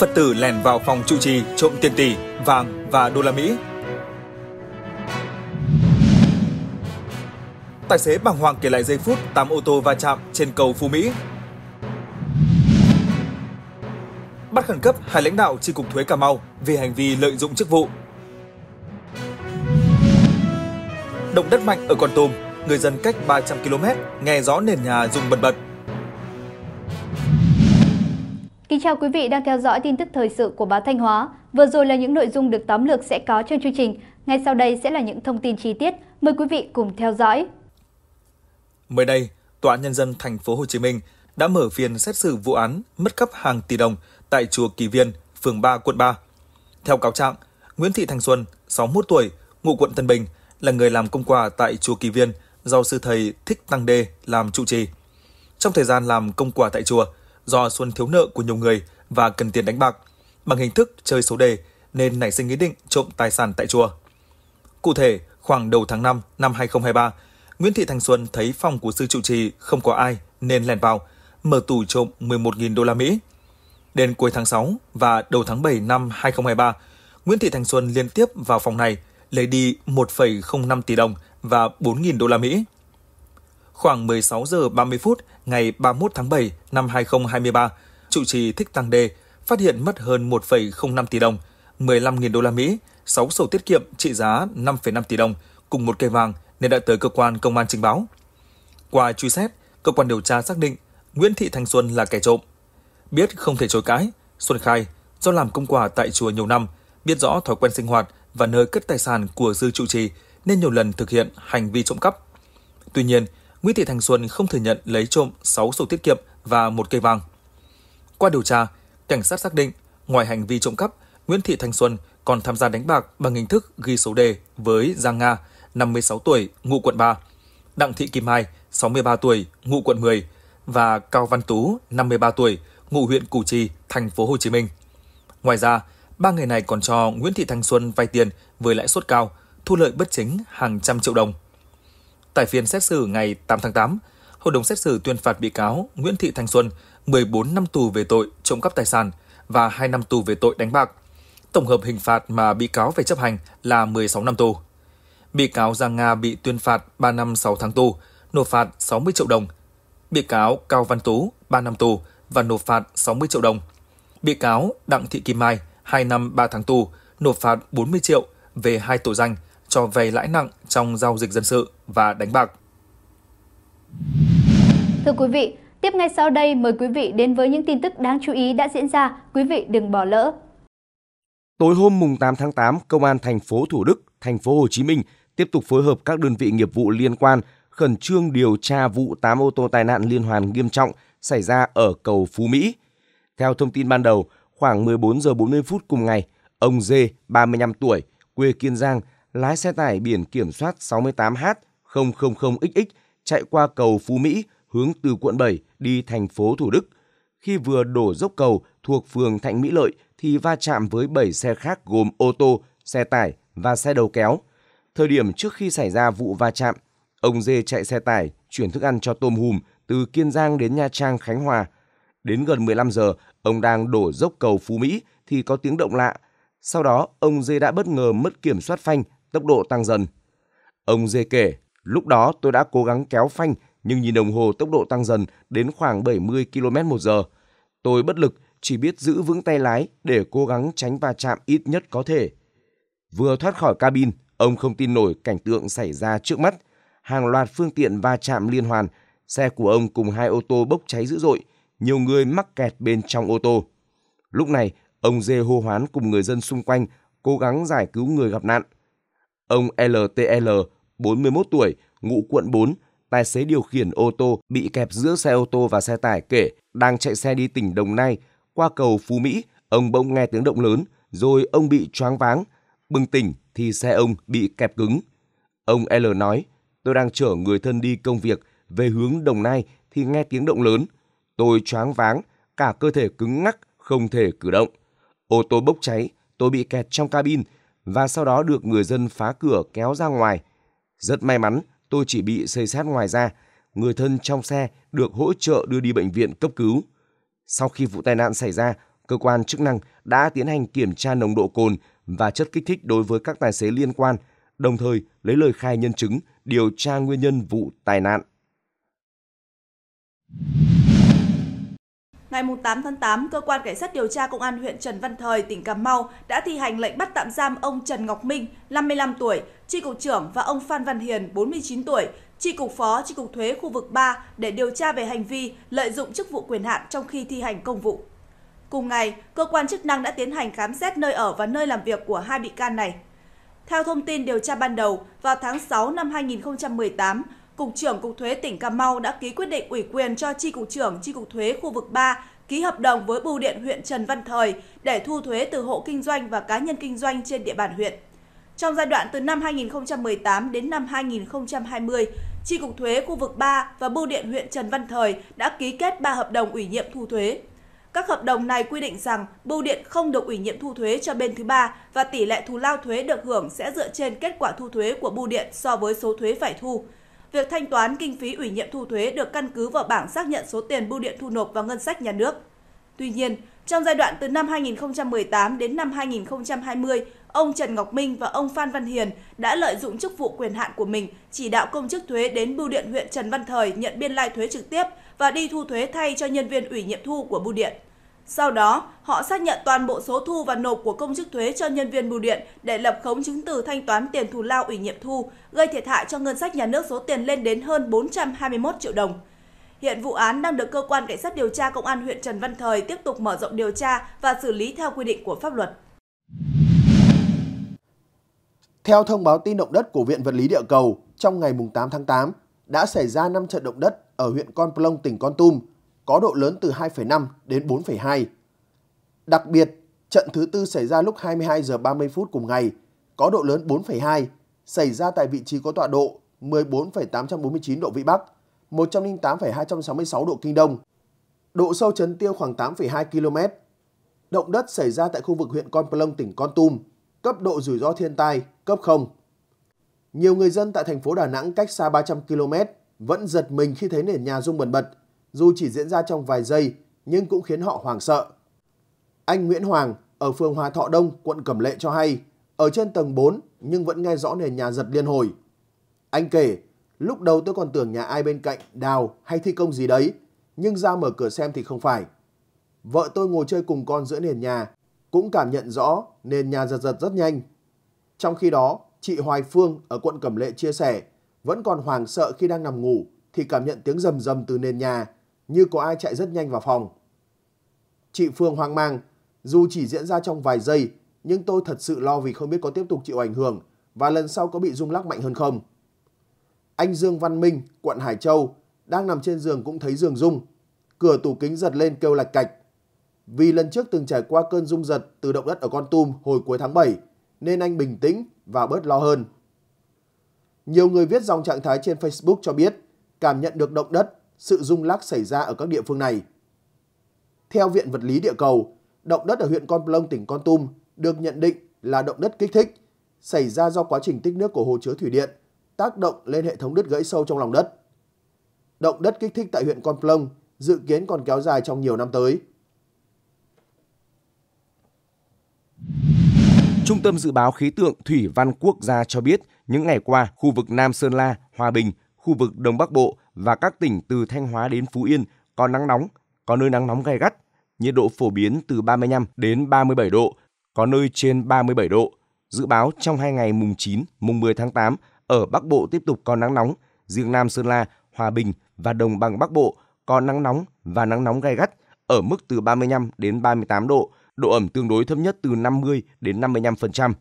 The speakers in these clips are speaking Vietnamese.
Phật tử lèn vào phòng trụ trì trộm tiền tỷ, vàng và đô la Mỹ. Tài xế bàng hoàng kể lại giây phút 8 ô tô va chạm trên cầu Phú Mỹ. Bắt khẩn cấp hai lãnh đạo chi cục thuế Cà Mau vì hành vi lợi dụng chức vụ. Động đất mạnh ở Con Tum, người dân cách 300 km nghe gió nền nhà rung bần bật. bật. Kính chào quý vị đang theo dõi tin tức thời sự của báo Thanh Hóa. Vừa rồi là những nội dung được tóm lược sẽ có trong chương trình. Ngay sau đây sẽ là những thông tin chi tiết. Mời quý vị cùng theo dõi. Mới đây, Tòa nhân dân thành phố Hồ Chí Minh đã mở phiên xét xử vụ án mất cắp hàng tỷ đồng tại chùa Kỳ Viên, phường 3, quận 3. Theo cáo trạng, Nguyễn Thị Thanh Xuân, 61 tuổi, ngụ quận Tân Bình, là người làm công quả tại chùa Kỳ Viên do sư thầy Thích Tăng Đê làm trụ trì. Trong thời gian làm công quả tại chùa, do Xuân thiếu nợ của nhiều người và cần tiền đánh bạc. Bằng hình thức chơi số đề nên nảy sinh ý định trộm tài sản tại chùa. Cụ thể, khoảng đầu tháng 5 năm 2023, Nguyễn Thị Thành Xuân thấy phòng của sư trụ trì không có ai nên lèn vào, mở tủ trộm 11.000 đô la Mỹ. Đến cuối tháng 6 và đầu tháng 7 năm 2023, Nguyễn Thị Thành Xuân liên tiếp vào phòng này lấy đi 1,05 tỷ đồng và 4.000 đô la Mỹ. Khoảng 16 giờ 30 phút ngày 31 tháng 7 năm 2023, chủ trì Thích Tăng Đê phát hiện mất hơn 1,05 tỷ đồng, 15.000 đô la Mỹ, 6 sổ tiết kiệm trị giá 5,5 tỷ đồng cùng một cây vàng nên đã tới cơ quan công an trình báo. Qua truy xét, cơ quan điều tra xác định Nguyễn Thị Thanh Xuân là kẻ trộm. Biết không thể chối cãi, Xuân khai do làm công quả tại chùa nhiều năm, biết rõ thói quen sinh hoạt và nơi cất tài sản của dư trụ trì nên nhiều lần thực hiện hành vi trộm cắp. Tuy nhiên, Nguyễn Thị Thành Xuân không thừa nhận lấy trộm 6 sổ tiết kiệm và một cây vàng. Qua điều tra, cảnh sát xác định ngoài hành vi trộm cắp, Nguyễn Thị Thành Xuân còn tham gia đánh bạc bằng hình thức ghi số đề với Giang Nga, 56 tuổi, ngụ quận 3, Đặng Thị Kim Hai, 63 tuổi, ngụ quận 10 và Cao Văn Tú, 53 tuổi, ngụ huyện Củ Chi, thành phố Hồ Chí Minh. Ngoài ra, ba người này còn cho Nguyễn Thị Thanh Xuân vay tiền với lãi suất cao, thu lợi bất chính hàng trăm triệu đồng. Tại phiên xét xử ngày 8 tháng 8, hội đồng xét xử tuyên phạt bị cáo Nguyễn Thị Thanh Xuân 14 năm tù về tội trộm cắp tài sản và 2 năm tù về tội đánh bạc. Tổng hợp hình phạt mà bị cáo phải chấp hành là 16 năm tù. Bị cáo Giang Nga bị tuyên phạt 3 năm 6 tháng tù, nộp phạt 60 triệu đồng. Bị cáo Cao Văn Tú 3 năm tù và nộp phạt 60 triệu đồng. Bị cáo Đặng Thị Kim Mai 2 năm 3 tháng tù, nộp phạt 40 triệu về hai tội danh – cho vay lãi nặng trong giao dịch dân sự và đánh bạc. Thưa quý vị, tiếp ngay sau đây mời quý vị đến với những tin tức đáng chú ý đã diễn ra, quý vị đừng bỏ lỡ. Tối hôm mùng 8 tháng 8, Công an thành phố Thủ Đức, thành phố Hồ Chí Minh tiếp tục phối hợp các đơn vị nghiệp vụ liên quan khẩn trương điều tra vụ 8 ô tô tai nạn liên hoàn nghiêm trọng xảy ra ở cầu Phú Mỹ. Theo thông tin ban đầu, khoảng 14 giờ 40 phút cùng ngày, ông D, 35 tuổi, quê Kiên Giang lái xe tải biển kiểm soát 68H000XX chạy qua cầu Phú Mỹ hướng từ quận 7 đi thành phố Thủ Đức. Khi vừa đổ dốc cầu thuộc phường Thạnh Mỹ Lợi thì va chạm với 7 xe khác gồm ô tô, xe tải và xe đầu kéo. Thời điểm trước khi xảy ra vụ va chạm, ông Dê chạy xe tải chuyển thức ăn cho tôm hùm từ Kiên Giang đến Nha Trang, Khánh Hòa. Đến gần 15 giờ, ông đang đổ dốc cầu Phú Mỹ thì có tiếng động lạ. Sau đó, ông Dê đã bất ngờ mất kiểm soát phanh tốc độ tăng dần. Ông Dê kể, lúc đó tôi đã cố gắng kéo phanh nhưng nhìn đồng hồ tốc độ tăng dần đến khoảng 70 km một giờ. Tôi bất lực, chỉ biết giữ vững tay lái để cố gắng tránh va chạm ít nhất có thể. Vừa thoát khỏi cabin, ông không tin nổi cảnh tượng xảy ra trước mắt. Hàng loạt phương tiện va chạm liên hoàn, xe của ông cùng hai ô tô bốc cháy dữ dội, nhiều người mắc kẹt bên trong ô tô. Lúc này, ông Dê hô hoán cùng người dân xung quanh cố gắng giải cứu người gặp nạn. Ông LTL, 41 tuổi, ngụ quận 4, tài xế điều khiển ô tô bị kẹp giữa xe ô tô và xe tải kể đang chạy xe đi tỉnh Đồng Nai qua cầu Phú Mỹ, ông bỗng nghe tiếng động lớn, rồi ông bị choáng váng. Bừng tỉnh thì xe ông bị kẹp cứng. Ông L nói, tôi đang chở người thân đi công việc về hướng Đồng Nai thì nghe tiếng động lớn. Tôi choáng váng, cả cơ thể cứng ngắc, không thể cử động. Ô tô bốc cháy, tôi bị kẹt trong cabin và sau đó được người dân phá cửa kéo ra ngoài. Rất may mắn, tôi chỉ bị xây sát ngoài ra Người thân trong xe được hỗ trợ đưa đi bệnh viện cấp cứu. Sau khi vụ tai nạn xảy ra, cơ quan chức năng đã tiến hành kiểm tra nồng độ cồn và chất kích thích đối với các tài xế liên quan, đồng thời lấy lời khai nhân chứng, điều tra nguyên nhân vụ tai nạn. Ngày 8 tháng 8, Cơ quan Cảnh sát điều tra Công an huyện Trần Văn Thời, tỉnh Cà Mau đã thi hành lệnh bắt tạm giam ông Trần Ngọc Minh, 55 tuổi, tri cục trưởng và ông Phan Văn Hiền, 49 tuổi, tri cục phó tri cục thuế khu vực 3 để điều tra về hành vi lợi dụng chức vụ quyền hạn trong khi thi hành công vụ. Cùng ngày, cơ quan chức năng đã tiến hành khám xét nơi ở và nơi làm việc của hai bị can này. Theo thông tin điều tra ban đầu, vào tháng 6 năm 2018, Cục trưởng Cục Thuế tỉnh Cà Mau đã ký quyết định ủy quyền cho Tri Cục trưởng Tri Cục Thuế khu vực 3 ký hợp đồng với Bưu điện huyện Trần Văn Thời để thu thuế từ hộ kinh doanh và cá nhân kinh doanh trên địa bàn huyện. Trong giai đoạn từ năm 2018 đến năm 2020, Tri Cục Thuế khu vực 3 và Bưu điện huyện Trần Văn Thời đã ký kết 3 hợp đồng ủy nhiệm thu thuế. Các hợp đồng này quy định rằng bưu điện không được ủy nhiệm thu thuế cho bên thứ ba và tỷ lệ thù lao thuế được hưởng sẽ dựa trên kết quả thu thuế của bưu điện so với số thuế phải thu việc thanh toán kinh phí ủy nhiệm thu thuế được căn cứ vào bảng xác nhận số tiền bưu điện thu nộp vào ngân sách nhà nước. Tuy nhiên, trong giai đoạn từ năm 2018 đến năm 2020, ông Trần Ngọc Minh và ông Phan Văn Hiền đã lợi dụng chức vụ quyền hạn của mình chỉ đạo công chức thuế đến bưu điện huyện Trần Văn Thời nhận biên lai thuế trực tiếp và đi thu thuế thay cho nhân viên ủy nhiệm thu của bưu điện. Sau đó, họ xác nhận toàn bộ số thu và nộp của công chức thuế cho nhân viên bưu điện để lập khống chứng từ thanh toán tiền thù lao ủy nhiệm thu, gây thiệt hại cho ngân sách nhà nước số tiền lên đến hơn 421 triệu đồng. Hiện vụ án đang được cơ quan cảnh sát điều tra công an huyện Trần Văn Thời tiếp tục mở rộng điều tra và xử lý theo quy định của pháp luật. Theo thông báo tin động đất của Viện Vật lý Địa cầu, trong ngày 8 tháng 8 đã xảy ra 5 trận động đất ở huyện Con Plong, tỉnh Con Tum có độ lớn từ 2,5 đến 4,2. Đặc biệt, trận thứ tư xảy ra lúc 22 giờ 30 phút cùng ngày, có độ lớn 4,2, xảy ra tại vị trí có tọa độ 14,849 độ Vĩ Bắc, 108,266 độ Kinh Đông, độ sâu chấn tiêu khoảng 8,2 km. Động đất xảy ra tại khu vực huyện Con Plông tỉnh Con Tum, cấp độ rủi ro thiên tai, cấp 0. Nhiều người dân tại thành phố Đà Nẵng cách xa 300 km vẫn giật mình khi thấy nền nhà rung bần bật dù chỉ diễn ra trong vài giây nhưng cũng khiến họ hoảng sợ. Anh Nguyễn Hoàng ở phường Hòa Thọ Đông, quận Cẩm Lệ cho hay, ở trên tầng 4 nhưng vẫn nghe rõ nền nhà giật liên hồi. Anh kể, lúc đầu tôi còn tưởng nhà ai bên cạnh đào hay thi công gì đấy, nhưng ra mở cửa xem thì không phải. Vợ tôi ngồi chơi cùng con giữa nền nhà, cũng cảm nhận rõ nền nhà giật giật rất nhanh. Trong khi đó, chị Hoài Phương ở quận Cẩm Lệ chia sẻ, vẫn còn hoảng sợ khi đang nằm ngủ thì cảm nhận tiếng rầm rầm từ nền nhà như có ai chạy rất nhanh vào phòng. Chị Phương hoang mang, dù chỉ diễn ra trong vài giây, nhưng tôi thật sự lo vì không biết có tiếp tục chịu ảnh hưởng và lần sau có bị rung lắc mạnh hơn không. Anh Dương Văn Minh, quận Hải Châu, đang nằm trên giường cũng thấy giường rung. Cửa tủ kính giật lên kêu lạch cạch. Vì lần trước từng trải qua cơn rung giật từ động đất ở Con Tum hồi cuối tháng 7, nên anh bình tĩnh và bớt lo hơn. Nhiều người viết dòng trạng thái trên Facebook cho biết cảm nhận được động đất sự rung lắc xảy ra ở các địa phương này. Theo Viện Vật lý Địa cầu, động đất ở huyện Con Plông tỉnh Con Tum được nhận định là động đất kích thích, xảy ra do quá trình tích nước của hồ chứa thủy điện tác động lên hệ thống đứt gãy sâu trong lòng đất. Động đất kích thích tại huyện Con Plông dự kiến còn kéo dài trong nhiều năm tới. Trung tâm Dự báo Khí tượng Thủy Văn Quốc gia cho biết, những ngày qua, khu vực Nam Sơn La, Hòa Bình khu vực Đông Bắc Bộ và các tỉnh từ Thanh Hóa đến Phú Yên có nắng nóng, có nơi nắng nóng gai gắt, nhiệt độ phổ biến từ 35 đến 37 độ, có nơi trên 37 độ. Dự báo trong hai ngày mùng 9, mùng 10 tháng 8 ở Bắc Bộ tiếp tục có nắng nóng, riêng Nam Sơn La, Hòa Bình và Đồng bằng Bắc Bộ có nắng nóng và nắng nóng gai gắt ở mức từ 35 đến 38 độ, độ ẩm tương đối thấp nhất từ 50 đến 55%.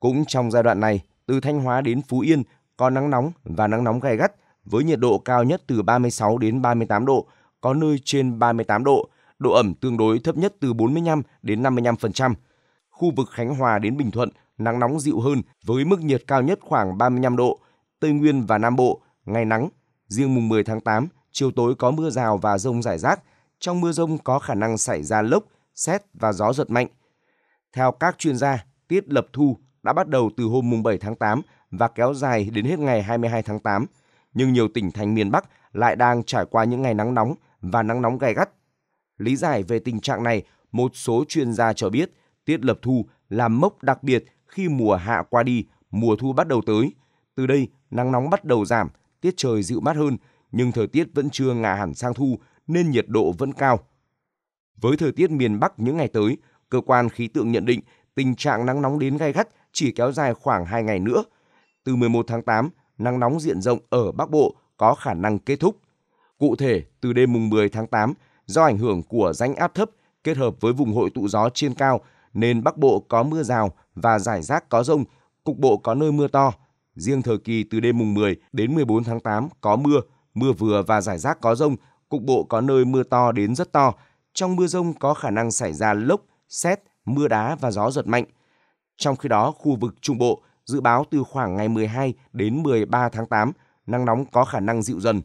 Cũng trong giai đoạn này, từ Thanh Hóa đến Phú Yên có nắng nóng và nắng nóng gai gắt với nhiệt độ cao nhất từ 36 đến 38 độ, có nơi trên 38 độ, độ ẩm tương đối thấp nhất từ 45 đến 55%. Khu vực Khánh Hòa đến Bình Thuận nắng nóng dịu hơn với mức nhiệt cao nhất khoảng 35 độ, Tây Nguyên và Nam Bộ ngày nắng, riêng mùng 10 tháng 8 chiều tối có mưa rào và rông rải rác, trong mưa rông có khả năng xảy ra lốc, xét và gió giật mạnh. Theo các chuyên gia, tiết lập thu đã bắt đầu từ hôm mùng 7 tháng 8 và kéo dài đến hết ngày 22 tháng 8, nhưng nhiều tỉnh thành miền Bắc lại đang trải qua những ngày nắng nóng và nắng nóng gay gắt. Lý giải về tình trạng này, một số chuyên gia cho biết tiết lập thu là mốc đặc biệt khi mùa hạ qua đi, mùa thu bắt đầu tới. Từ đây, nắng nóng bắt đầu giảm, tiết trời dịu mát hơn, nhưng thời tiết vẫn chưa ngả hẳn sang thu nên nhiệt độ vẫn cao. Với thời tiết miền Bắc những ngày tới, cơ quan khí tượng nhận định tình trạng nắng nóng đến gay gắt chỉ kéo dài khoảng 2 ngày nữa từ 11 tháng 8, nắng nóng diện rộng ở Bắc Bộ có khả năng kết thúc. Cụ thể, từ đêm mùng 10 tháng 8, do ảnh hưởng của rãnh áp thấp kết hợp với vùng hội tụ gió trên cao nên Bắc Bộ có mưa rào và rải rác có rông, cục bộ có nơi mưa to. Riêng thời kỳ từ đêm mùng 10 đến 14 tháng 8 có mưa, mưa vừa và rải rác có rông, cục bộ có nơi mưa to đến rất to. Trong mưa rông có khả năng xảy ra lốc, xét, mưa đá và gió giật mạnh. Trong khi đó, khu vực Trung Bộ – dự báo từ khoảng ngày 12 đến 13 tháng 8, nắng nóng có khả năng dịu dần.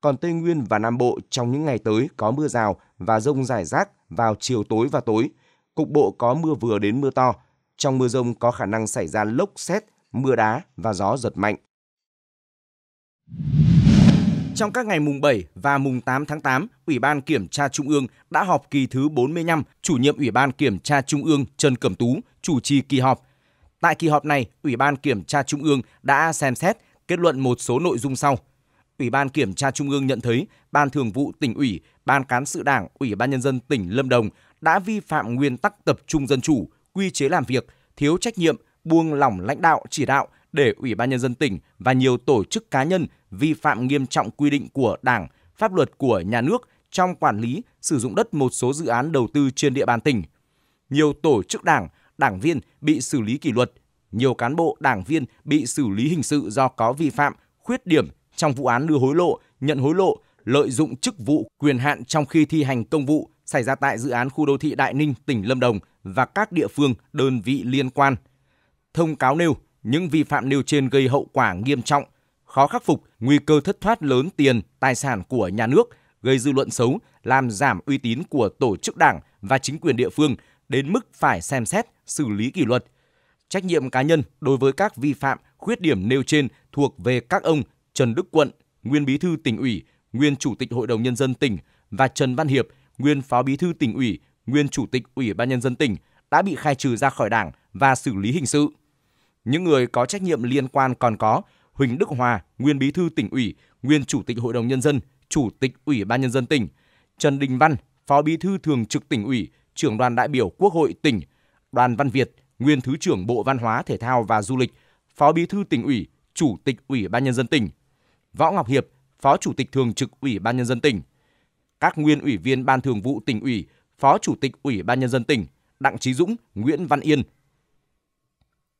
Còn Tây Nguyên và Nam Bộ trong những ngày tới có mưa rào và rông rải rác vào chiều tối và tối. Cục bộ có mưa vừa đến mưa to. Trong mưa rông có khả năng xảy ra lốc xét, mưa đá và gió giật mạnh. Trong các ngày mùng 7 và mùng 8 tháng 8, Ủy ban Kiểm tra Trung ương đã họp kỳ thứ 45, chủ nhiệm Ủy ban Kiểm tra Trung ương Trần Cẩm Tú chủ trì kỳ họp Tại kỳ họp này, Ủy ban Kiểm tra Trung ương đã xem xét kết luận một số nội dung sau. Ủy ban Kiểm tra Trung ương nhận thấy Ban Thường vụ tỉnh ủy, Ban Cán sự Đảng, Ủy ban Nhân dân tỉnh Lâm Đồng đã vi phạm nguyên tắc tập trung dân chủ, quy chế làm việc, thiếu trách nhiệm, buông lỏng lãnh đạo chỉ đạo để Ủy ban Nhân dân tỉnh và nhiều tổ chức cá nhân vi phạm nghiêm trọng quy định của Đảng, pháp luật của nhà nước trong quản lý sử dụng đất một số dự án đầu tư trên địa bàn tỉnh. Nhiều tổ chức đảng, đảng viên bị xử lý kỷ luật, nhiều cán bộ đảng viên bị xử lý hình sự do có vi phạm, khuyết điểm trong vụ án đưa hối lộ, nhận hối lộ, lợi dụng chức vụ, quyền hạn trong khi thi hành công vụ xảy ra tại dự án khu đô thị Đại Ninh, tỉnh Lâm Đồng và các địa phương, đơn vị liên quan. Thông cáo nêu, những vi phạm nêu trên gây hậu quả nghiêm trọng, khó khắc phục, nguy cơ thất thoát lớn tiền, tài sản của nhà nước, gây dư luận xấu, làm giảm uy tín của tổ chức đảng và chính quyền địa phương, đến mức phải xem xét, xử lý kỷ luật. Trách nhiệm cá nhân đối với các vi phạm, khuyết điểm nêu trên thuộc về các ông Trần Đức Quận, nguyên bí thư tỉnh ủy, nguyên chủ tịch Hội đồng nhân dân tỉnh và Trần Văn Hiệp, nguyên phó bí thư tỉnh ủy, nguyên chủ tịch Ủy ban nhân dân tỉnh đã bị khai trừ ra khỏi Đảng và xử lý hình sự. Những người có trách nhiệm liên quan còn có Huỳnh Đức Hòa, nguyên bí thư tỉnh ủy, nguyên chủ tịch Hội đồng nhân dân, chủ tịch Ủy ban nhân dân tỉnh, Trần Đình Văn, phó bí thư thường trực tỉnh ủy, trưởng đoàn đại biểu Quốc hội tỉnh, Đoàn Văn Việt, nguyên Thứ trưởng Bộ Văn hóa, Thể thao và Du lịch, Phó Bí thư tỉnh ủy, Chủ tịch Ủy ban nhân dân tỉnh, Võ Ngọc Hiệp, Phó Chủ tịch Thường trực Ủy ban nhân dân tỉnh, các nguyên ủy viên Ban Thường vụ tỉnh ủy, Phó Chủ tịch Ủy ban nhân dân tỉnh Đặng Chí Dũng, Nguyễn Văn Yên.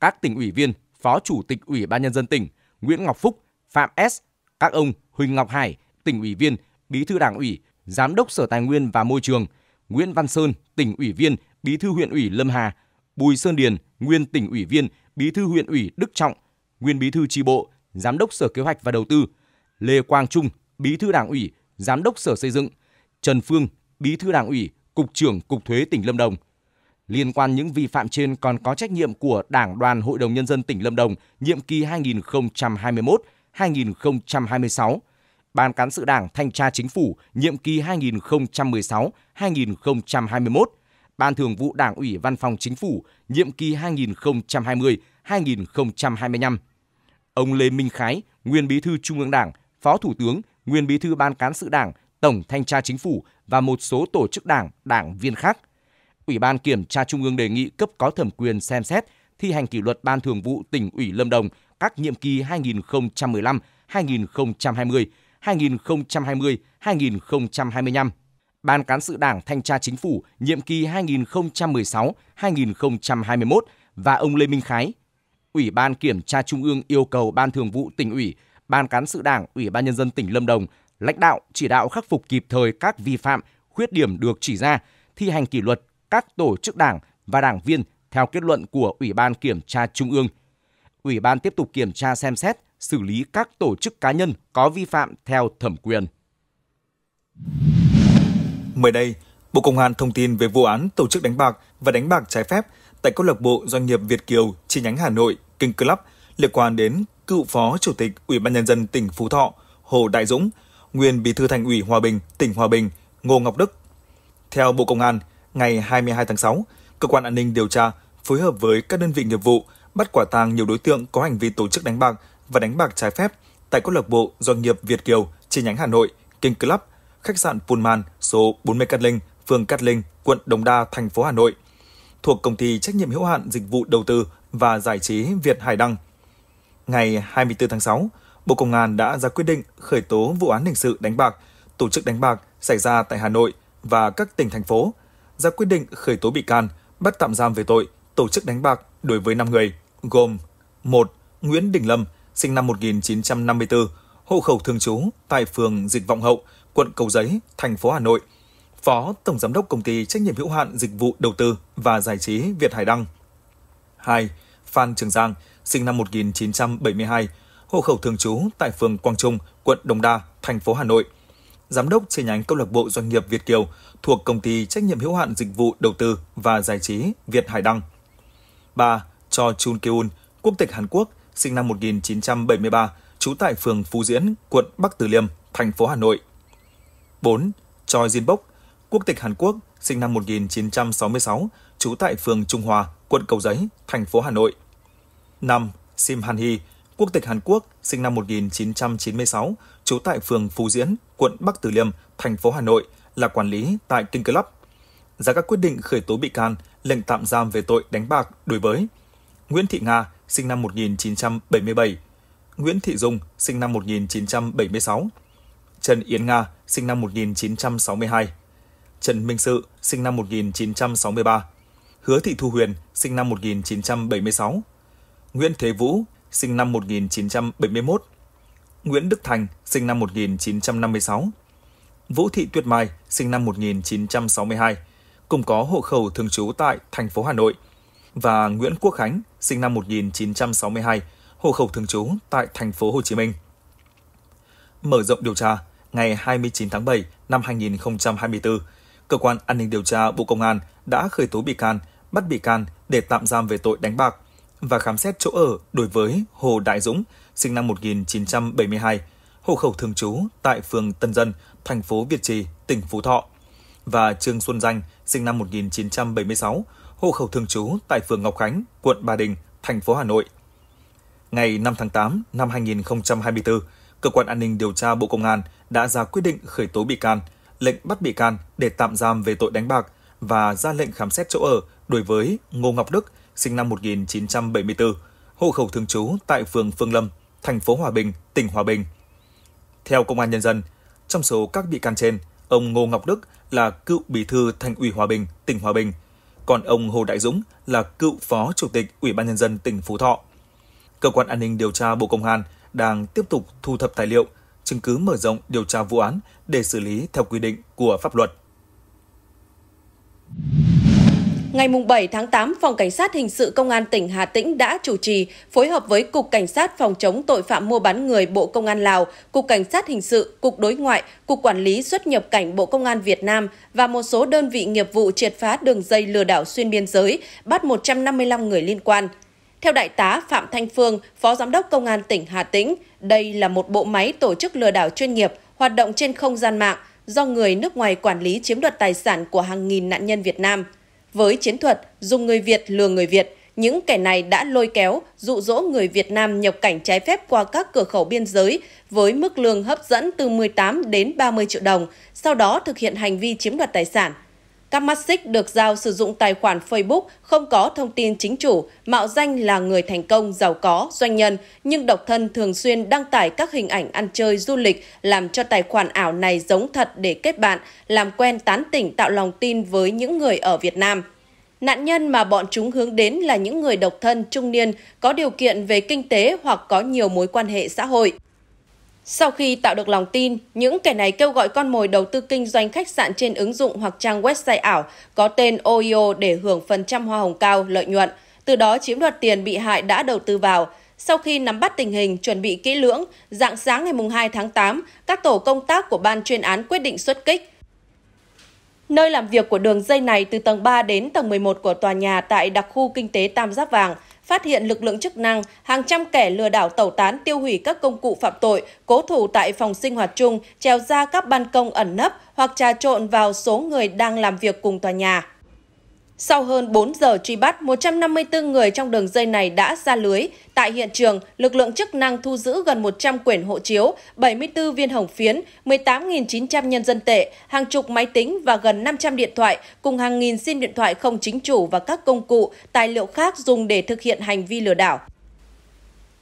Các tỉnh ủy viên, Phó Chủ tịch Ủy ban nhân dân tỉnh Nguyễn Ngọc Phúc, Phạm S, các ông Huỳnh Ngọc Hải, tỉnh ủy viên, Bí thư Đảng ủy, Giám đốc Sở Tài nguyên và Môi trường, Nguyễn Văn Sơn, tỉnh ủy viên, bí thư huyện ủy Lâm Hà, Bùi Sơn Điền, nguyên tỉnh ủy viên, bí thư huyện ủy Đức Trọng, nguyên bí thư tri bộ, giám đốc Sở Kế hoạch và Đầu tư, Lê Quang Trung, bí thư đảng ủy, giám đốc Sở Xây dựng, Trần Phương, bí thư đảng ủy, cục trưởng Cục Thuế tỉnh Lâm Đồng. Liên quan những vi phạm trên còn có trách nhiệm của Đảng đoàn Hội đồng Nhân dân tỉnh Lâm Đồng nhiệm kỳ 2021-2026 Ban cán sự Đảng Thanh tra Chính phủ nhiệm kỳ 2016-2021, Ban Thường vụ Đảng ủy Văn phòng Chính phủ nhiệm kỳ 2020-2025. Ông Lê Minh Khái, nguyên Bí thư Trung ương Đảng, Phó Thủ tướng, nguyên Bí thư Ban cán sự Đảng, Tổng Thanh tra Chính phủ và một số tổ chức đảng, đảng viên khác. Ủy ban Kiểm tra Trung ương đề nghị cấp có thẩm quyền xem xét thi hành kỷ luật Ban Thường vụ tỉnh ủy Lâm Đồng các nhiệm kỳ 2015-2020 2020-2025. Ban cán sự Đảng Thanh tra Chính phủ nhiệm kỳ 2016-2021 và ông Lê Minh Khái. Ủy ban Kiểm tra Trung ương yêu cầu Ban Thường vụ tỉnh ủy, Ban cán sự Đảng, Ủy ban nhân dân tỉnh Lâm Đồng lãnh đạo chỉ đạo khắc phục kịp thời các vi phạm, khuyết điểm được chỉ ra, thi hành kỷ luật các tổ chức đảng và đảng viên theo kết luận của Ủy ban Kiểm tra Trung ương. Ủy ban tiếp tục kiểm tra xem xét xử lý các tổ chức cá nhân có vi phạm theo thẩm quyền. Mới đây, Bộ Công an thông tin về vụ án tổ chức đánh bạc và đánh bạc trái phép tại câu lạc bộ doanh nghiệp Việt Kiều chi nhánh Hà Nội King Club liên quan đến cựu phó chủ tịch Ủy ban nhân dân tỉnh Phú Thọ Hồ Đại Dũng, nguyên bí thư thành ủy Hòa Bình, tỉnh Hòa Bình Ngô Ngọc Đức. Theo Bộ Công an, ngày 22 tháng 6, cơ quan an ninh điều tra phối hợp với các đơn vị nghiệp vụ bắt quả tang nhiều đối tượng có hành vi tổ chức đánh bạc và đánh bạc trái phép tại câu lạc bộ doanh nghiệp Việt Kiều chi nhánh Hà Nội, King Club, khách sạn Pullman số 40 Cát Linh, phường Cát Linh, quận Đống Đa, thành phố Hà Nội, thuộc công ty trách nhiệm hữu hạn dịch vụ đầu tư và giải trí Việt Hải Đăng. Ngày 24 tháng 6, Bộ Công an đã ra quyết định khởi tố vụ án hình sự đánh bạc, tổ chức đánh bạc xảy ra tại Hà Nội và các tỉnh thành phố, ra quyết định khởi tố bị can, bắt tạm giam về tội tổ chức đánh bạc đối với 5 người, gồm 1. Nguyễn Đình Lâm, sinh năm 1954, hộ khẩu thường trú tại phường Dịch Vọng Hậu, quận Cầu Giấy, thành phố Hà Nội. Phó Tổng Giám đốc Công ty Trách nhiệm hữu hạn Dịch vụ Đầu tư và Giải trí Việt Hải Đăng. 2. Phan Trường Giang, sinh năm 1972, hộ khẩu thường trú tại phường Quang Trung, quận Đồng Đa, thành phố Hà Nội. Giám đốc chi nhánh câu lạc bộ doanh nghiệp Việt Kiều thuộc Công ty Trách nhiệm hữu hạn Dịch vụ Đầu tư và Giải trí Việt Hải Đăng. 3. Cho Chun Kyun, quốc tịch Hàn Quốc, sinh năm 1973, trú tại phường Phú Diễn, quận Bắc Từ Liêm, thành phố Hà Nội. 4. Choi Jin Bok, quốc tịch Hàn Quốc, sinh năm 1966, trú tại phường Trung Hòa, quận Cầu Giấy, thành phố Hà Nội. 5. Sim Han Hee, quốc tịch Hàn Quốc, sinh năm 1996, trú tại phường Phú Diễn, quận Bắc Từ Liêm, thành phố Hà Nội, là quản lý tại King Club. Ra các quyết định khởi tố bị can, lệnh tạm giam về tội đánh bạc, đối với Nguyễn Thị Nga, sinh năm 1977, Nguyễn Thị Dung, sinh năm 1976, Trần Yến Nga, sinh năm 1962, Trần Minh Sự, sinh năm 1963, Hứa Thị Thu Huyền, sinh năm 1976, Nguyễn Thế Vũ, sinh năm 1971, Nguyễn Đức Thành, sinh năm 1956, Vũ Thị Tuyết Mai, sinh năm 1962, cùng có hộ khẩu thường trú tại thành phố Hà Nội – và Nguyễn Quốc Khánh, sinh năm 1962, hộ khẩu thường trú tại thành phố Hồ Chí Minh. Mở rộng điều tra, ngày 29 tháng 7 năm 2024, cơ quan an ninh điều tra Bộ Công an đã khởi tố bị can, bắt bị can để tạm giam về tội đánh bạc và khám xét chỗ ở đối với Hồ Đại Dũng, sinh năm 1972, hộ khẩu thường trú tại phường Tân Dân, thành phố Việt Trì, tỉnh Phú Thọ và Trương Xuân Danh, sinh năm 1976, hộ khẩu thường trú tại phường Ngọc Khánh, quận Ba Đình, thành phố Hà Nội. Ngày 5 tháng 8 năm 2024, Cơ quan An ninh Điều tra Bộ Công an đã ra quyết định khởi tố bị can, lệnh bắt bị can để tạm giam về tội đánh bạc và ra lệnh khám xét chỗ ở đối với Ngô Ngọc Đức, sinh năm 1974, hộ khẩu thường trú tại phường Phương Lâm, thành phố Hòa Bình, tỉnh Hòa Bình. Theo Công an Nhân dân, trong số các bị can trên, ông Ngô Ngọc Đức là cựu bí thư Thành ủy Hòa Bình, tỉnh Hòa Bình – còn ông Hồ Đại Dũng là cựu phó chủ tịch Ủy ban nhân dân tỉnh Phú Thọ. Cơ quan an ninh điều tra Bộ Công an đang tiếp tục thu thập tài liệu, chứng cứ mở rộng điều tra vụ án để xử lý theo quy định của pháp luật. Ngày 7 tháng 8, Phòng Cảnh sát Hình sự Công an tỉnh Hà Tĩnh đã chủ trì, phối hợp với Cục Cảnh sát Phòng chống tội phạm mua bán người Bộ Công an Lào, Cục Cảnh sát Hình sự, Cục Đối ngoại, Cục Quản lý xuất nhập cảnh Bộ Công an Việt Nam và một số đơn vị nghiệp vụ triệt phá đường dây lừa đảo xuyên biên giới, bắt 155 người liên quan. Theo Đại tá Phạm Thanh Phương, Phó Giám đốc Công an tỉnh Hà Tĩnh, đây là một bộ máy tổ chức lừa đảo chuyên nghiệp hoạt động trên không gian mạng do người nước ngoài quản lý chiếm đoạt tài sản của hàng nghìn nạn nhân Việt Nam – với chiến thuật dùng người Việt lừa người Việt, những kẻ này đã lôi kéo, dụ dỗ người Việt Nam nhập cảnh trái phép qua các cửa khẩu biên giới với mức lương hấp dẫn từ 18 đến 30 triệu đồng, sau đó thực hiện hành vi chiếm đoạt tài sản – các được giao sử dụng tài khoản Facebook không có thông tin chính chủ, mạo danh là người thành công, giàu có, doanh nhân, nhưng độc thân thường xuyên đăng tải các hình ảnh ăn chơi, du lịch, làm cho tài khoản ảo này giống thật để kết bạn, làm quen tán tỉnh tạo lòng tin với những người ở Việt Nam. Nạn nhân mà bọn chúng hướng đến là những người độc thân, trung niên, có điều kiện về kinh tế hoặc có nhiều mối quan hệ xã hội. Sau khi tạo được lòng tin, những kẻ này kêu gọi con mồi đầu tư kinh doanh khách sạn trên ứng dụng hoặc trang website ảo có tên OIO để hưởng phần trăm hoa hồng cao, lợi nhuận, từ đó chiếm đoạt tiền bị hại đã đầu tư vào. Sau khi nắm bắt tình hình, chuẩn bị kỹ lưỡng, dạng sáng ngày 2 tháng 8, các tổ công tác của ban chuyên án quyết định xuất kích. Nơi làm việc của đường dây này từ tầng 3 đến tầng 11 của tòa nhà tại đặc khu kinh tế Tam Giác Vàng – phát hiện lực lượng chức năng hàng trăm kẻ lừa đảo tẩu tán tiêu hủy các công cụ phạm tội, cố thủ tại phòng sinh hoạt chung, treo ra các ban công ẩn nấp hoặc trà trộn vào số người đang làm việc cùng tòa nhà. Sau hơn 4 giờ truy bắt, 154 người trong đường dây này đã ra lưới. Tại hiện trường, lực lượng chức năng thu giữ gần 100 quyển hộ chiếu, 74 viên hồng phiến, 18.900 nhân dân tệ, hàng chục máy tính và gần 500 điện thoại, cùng hàng nghìn SIM điện thoại không chính chủ và các công cụ, tài liệu khác dùng để thực hiện hành vi lừa đảo.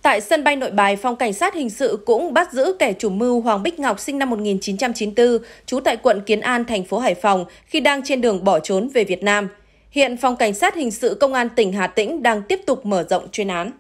Tại sân bay Nội Bài, phòng cảnh sát hình sự cũng bắt giữ kẻ chủ mưu Hoàng Bích Ngọc sinh năm 1994, trú tại quận Kiến An, thành phố Hải Phòng, khi đang trên đường bỏ trốn về Việt Nam. Hiện Phòng Cảnh sát Hình sự Công an tỉnh Hà Tĩnh đang tiếp tục mở rộng chuyên án.